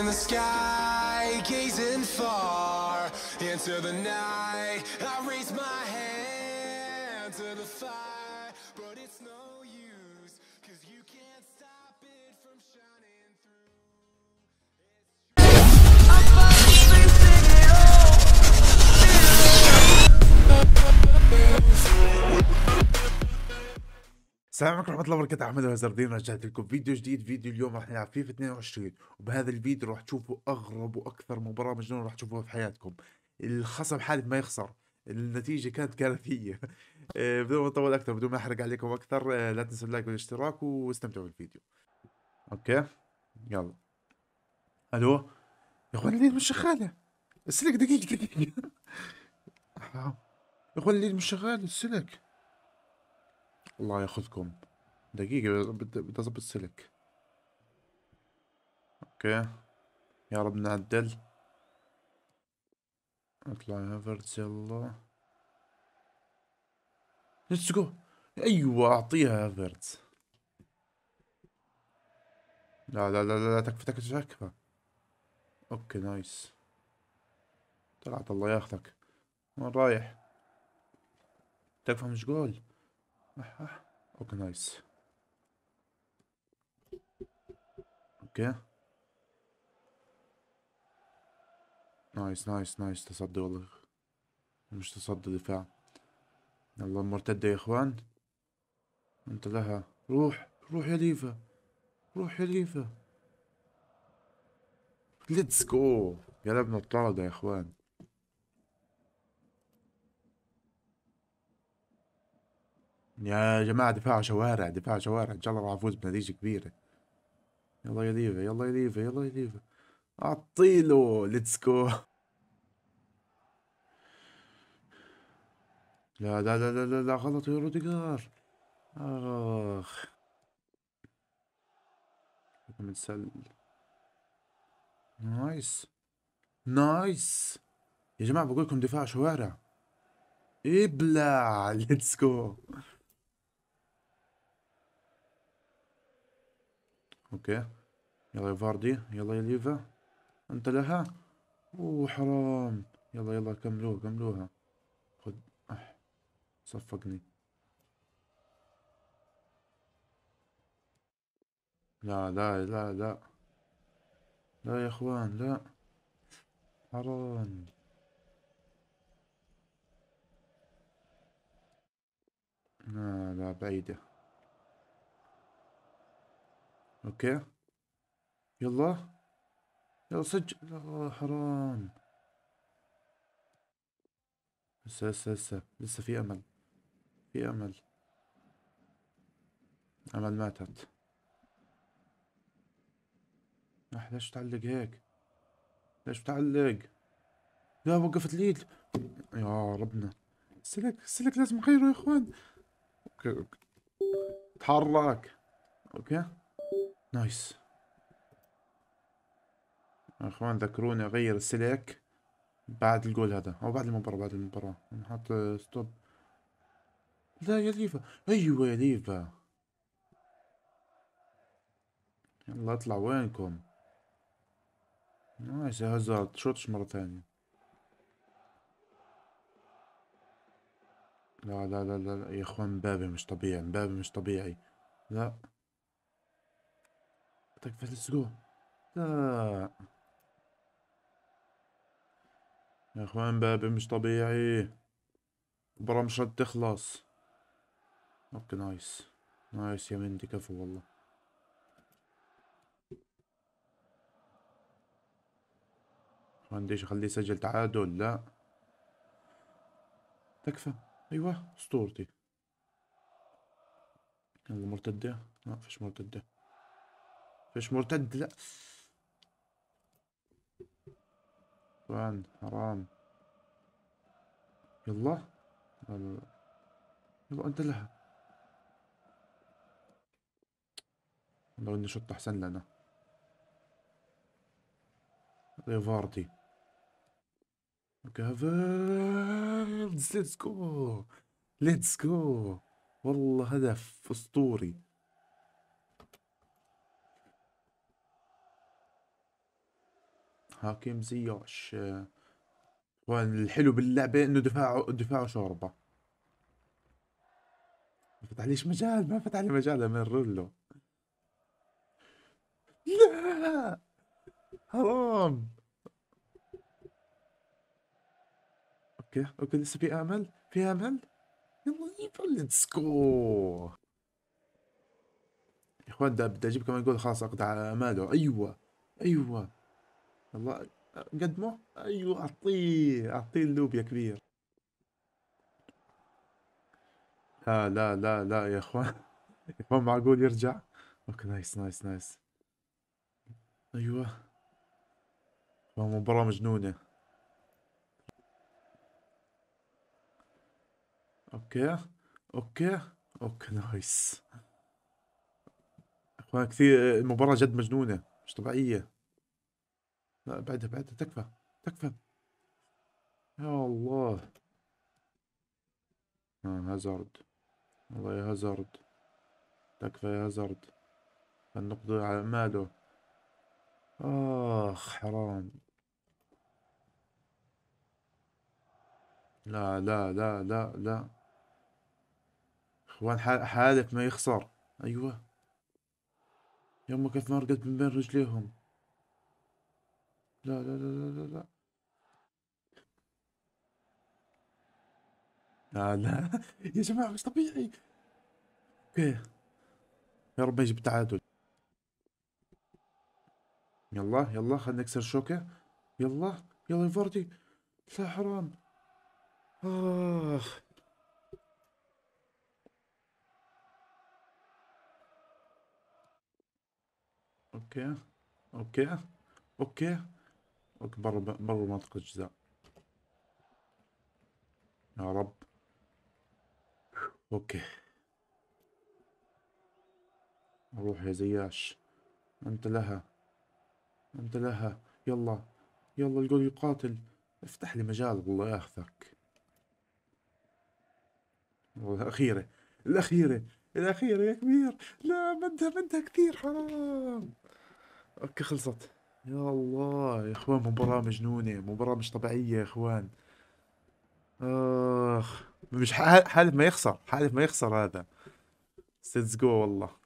in the sky, gazing far into the night. I raise my hand to the fire, but it's no. السلام عليكم ورحمة الله وبركاته أحمد الهزردين رجعت لكم فيديو جديد فيديو اليوم راح نلعب فيه في 22 وبهذا الفيديو راح تشوفوا أغرب وأكثر مباراة مجنونة راح تشوفوها في حياتكم الخصم حالف ما يخسر النتيجة كانت كارثية آه، بدون ما أطول أكثر بدون ما أحرق عليكم أكثر آه، لا تنسوا اللايك والاشتراك واستمتعوا بالفيديو أوكي يلا ألو يا أخوان الليل مش شغالة السلك دقيقة دقيقة يا أخوان الليل مش شغالة السلك الله ياخذكم دقيقة بدي اظبط سلك اوكي يا رب نعدل اطلع هافرتز يلا ليتس جو ايوه اعطيها هافرتز لا لا لا لا تكفى تكفى تكفى اوكي نايس طلعت الله ياخذك وين رايح تكفى مش جول اوكي نايس اوكي نايس نايس نايس تصدي والله مش تصدي دفاع يلا المرتدة يا اخوان انت لها روح روح يا ليفا روح يا ليفا ليتس جو قلبنا الطاردة يا اخوان يا جماعة دفاع شوارع دفاع شوارع إن شاء الله راح أفوز بنتيجة كبيرة يلا يا ليفا يلا يا ليفا يلا يا ليفا أعطيله ليتس جو لا لا لا لا لا, لا غلط يا روديجار آخ متسل نايس نايس يا جماعة بقول لكم دفاع شوارع ابلع ليتس جو اوكي يلا يا فاردي يلا يا ليفا انت لها حرام يلا يلا كملوها كملوها خد اح صفقني لا لا لا لا لا يا اخوان لا حرام لا لا بعيده اوكي يلا يلا سجل الله حرام لسه لسه لسه لسه في امل في امل امل ماتت اح ليش تعلق هيك ليش بتعلق لا وقفت ليد يا ربنا السلك السلك لازم اغيره يا اخوان اوكي, أوكي. تحرك اوكي نايس يا اخوان ذكروني اغير السلك بعد الجول هذا او بعد المباراة بعد المباراة نحط ستوب لا يا ليفا ايوه يا ليفا يلا اطلع وينكم نايس يا هازارد شوتش مرة ثانية لا لا لا لا يا اخوان مبابي مش طبيعي مبابي مش طبيعي لا طيب ليتس جو لا يا اخوان بابي مش طبيعي برا مش رد تخلص اوكي نايس نايس يا مندي كفو والله اخوان ديش اخليه يسجل تعادل لا تكفى ايوه اسطورتي يلا مرتدة لا فيش مرتدة مش مرتد لا طبعا حرام يلا يلا انت لها لو اني شط احسن لنا ريفاردي كافيرز ليتس جو ليتس جو والله هدف اسطوري هاكي مزياش والحلو باللعبة انه دفاعه دفاعه شوربة ما فتحليش مجال ما فتح لي مجال من رولو لا حرام اوكي اوكي لسه في امل في امل يلا ليتس جو اخوان ده بدي اجيب كمان جول خلاص اقطع اماله ايوه ايوه الله قدمه ايوه اعطيه اعطيه اللوب يا كبير لا لا لا لا يا اخوان يا اخوان معقول يرجع اوكي نايس نايس نايس ايوه مباراة مجنونة اوكي اوكي اوكي نايس اخوان كثير المباراة جد مجنونة مش طبيعية لا بعدها بعدها تكفى تكفى يا الله هازارد والله يا هازارد تكفى يا هازارد نقضي على ماله آخ حرام لا لا لا لا لا اخوان حالك ما يخسر ايوه يوم كيف رقدت من بين رجليهم لا لا لا لا لا لا لا لا يا جماعة مش طبيعي اوكي يا رب يجيب تعادل يلا يلا خلينا نكسر شوكة يلا يلا يا لا حرام آخ آه. اوكي اوكي اوكي اكبر برا منطقة الجزاء يا رب اوكي روح يا زياش انت لها انت لها يلا يلا الجول يقاتل افتح لي مجال والله ياخذك الأخيرة الأخيرة الأخيرة يا كبير لا بدها بدها كثير حرام أوكي خلصت يا الله يا اخوان مباراة مجنونة مباراة مش طبيعية يا اخوان اخ مش حالف ما يخسر حالف ما يخسر هذا ستس جو والله